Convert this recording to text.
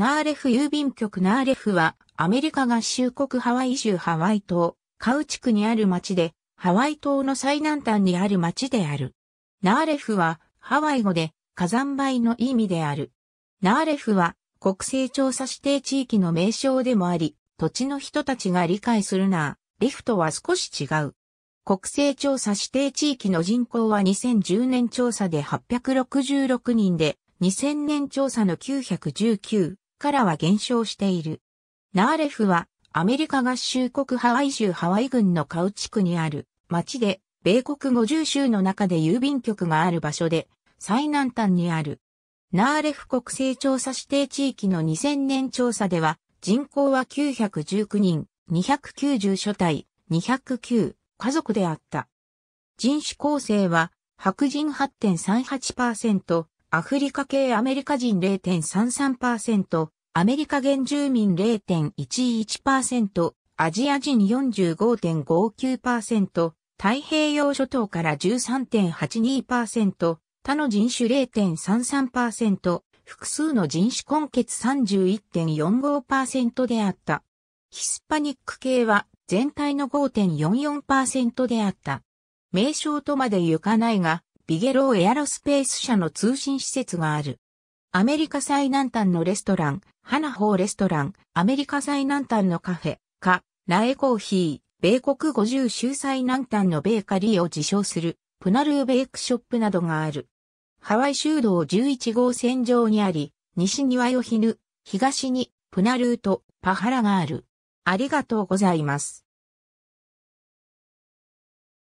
ナーレフ郵便局ナーレフはアメリカ合衆国ハワイ州ハワイ島、カウ地区にある町で、ハワイ島の最南端にある町である。ナーレフはハワイ語で火山灰の意味である。ナーレフは国勢調査指定地域の名称でもあり、土地の人たちが理解するな、リフトは少し違う。国勢調査指定地域の人口は2010年調査で866人で、2000年調査の919からは減少している。ナーレフはアメリカ合衆国ハワイ州ハワイ郡のカウ地区にある町で米国50州の中で郵便局がある場所で最南端にある。ナーレフ国勢調査指定地域の2000年調査では人口は919人、290所帯、209家族であった。人種構成は白人8.38%、アフリカ系アメリカ人0.33%、アメリカ原住民0.11%、アジア人45.59%、太平洋諸島から13.82%、他の人種0.33%、複数の人種根結31.45%であった。ヒスパニック系は全体の5.44%であった。名称とまで行かないが、ビゲローエアロスペース社の通信施設がある。アメリカ最南端のレストラン、ハナホーレストラン、アメリカ最南端のカフェ、カ、ラエコーヒー、米国50州最南端のベーカリーを自称する、プナルーベークショップなどがある。ハワイ州道11号線上にあり、西にはヨヒヌ、東にプナルーとパハラがある。ありがとうございます。